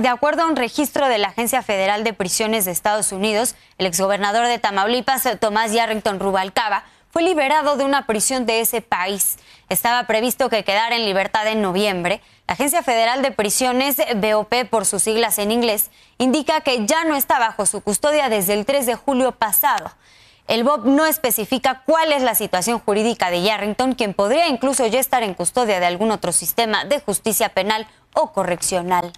de acuerdo a un registro de la Agencia Federal de Prisiones de Estados Unidos, el exgobernador de Tamaulipas, Tomás Yarrington Rubalcaba, fue liberado de una prisión de ese país. Estaba previsto que quedara en libertad en noviembre. La Agencia Federal de Prisiones, BOP por sus siglas en inglés, indica que ya no está bajo su custodia desde el 3 de julio pasado. El BOP no especifica cuál es la situación jurídica de Yarrington, quien podría incluso ya estar en custodia de algún otro sistema de justicia penal o correccional.